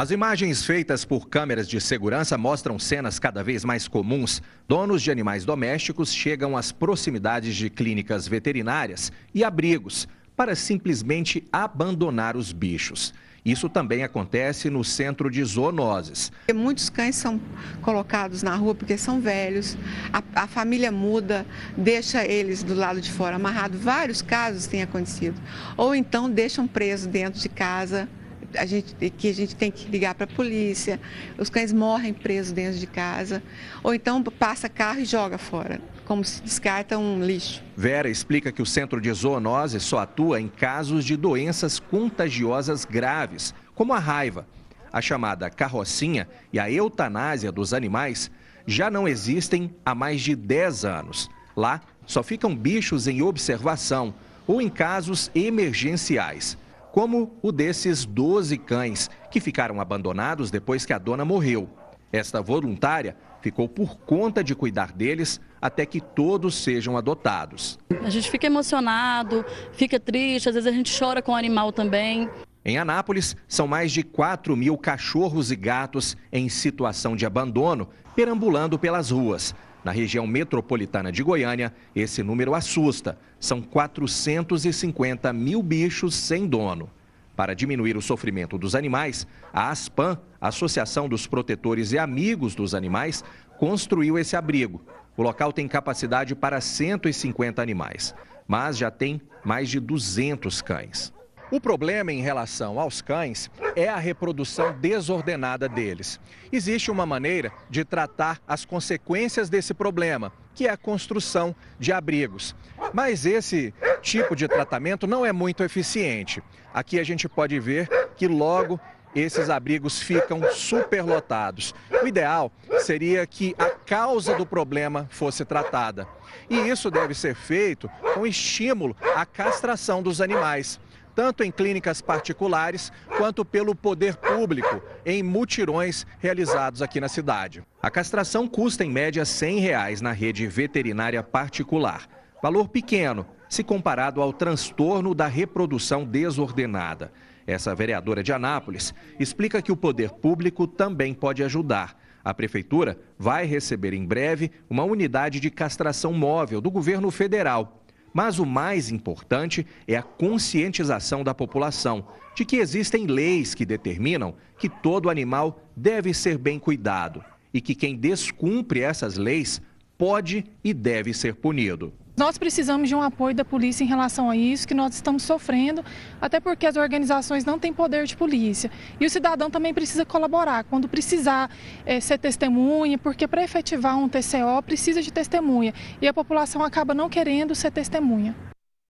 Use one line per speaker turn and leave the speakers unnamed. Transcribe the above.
As imagens feitas por câmeras de segurança mostram cenas cada vez mais comuns. Donos de animais domésticos chegam às proximidades de clínicas veterinárias e abrigos para simplesmente abandonar os bichos. Isso também acontece no centro de zoonoses.
Muitos cães são colocados na rua porque são velhos, a, a família muda, deixa eles do lado de fora amarrados. Vários casos têm acontecido. Ou então deixam preso dentro de casa a gente, que a gente tem que ligar para a polícia, os cães morrem presos dentro de casa, ou então passa carro e joga fora, como se descarta um lixo.
Vera explica que o centro de zoonose só atua em casos de doenças contagiosas graves, como a raiva. A chamada carrocinha e a eutanásia dos animais já não existem há mais de 10 anos. Lá só ficam bichos em observação ou em casos emergenciais como o desses 12 cães, que ficaram abandonados depois que a dona morreu. Esta voluntária ficou por conta de cuidar deles até que todos sejam adotados. A gente fica emocionado, fica triste, às vezes a gente chora com o animal também. Em Anápolis, são mais de 4 mil cachorros e gatos em situação de abandono, perambulando pelas ruas. Na região metropolitana de Goiânia, esse número assusta. São 450 mil bichos sem dono. Para diminuir o sofrimento dos animais, a ASPAN, Associação dos Protetores e Amigos dos Animais, construiu esse abrigo. O local tem capacidade para 150 animais, mas já tem mais de 200 cães. O problema em relação aos cães é a reprodução desordenada deles. Existe uma maneira de tratar as consequências desse problema, que é a construção de abrigos. Mas esse tipo de tratamento não é muito eficiente. Aqui a gente pode ver que logo esses abrigos ficam superlotados. O ideal seria que a causa do problema fosse tratada. E isso deve ser feito com estímulo à castração dos animais tanto em clínicas particulares quanto pelo poder público, em mutirões realizados aqui na cidade. A castração custa em média R$ 100 reais na rede veterinária particular. Valor pequeno se comparado ao transtorno da reprodução desordenada. Essa vereadora de Anápolis explica que o poder público também pode ajudar. A prefeitura vai receber em breve uma unidade de castração móvel do governo federal. Mas o mais importante é a conscientização da população de que existem leis que determinam que todo animal deve ser bem cuidado e que quem descumpre essas leis pode e deve ser punido.
Nós precisamos de um apoio da polícia em relação a isso, que nós estamos sofrendo, até porque as organizações não têm poder de polícia. E o cidadão também precisa colaborar. Quando precisar é, ser testemunha, porque para efetivar um TCO precisa de testemunha. E a população acaba não querendo ser testemunha.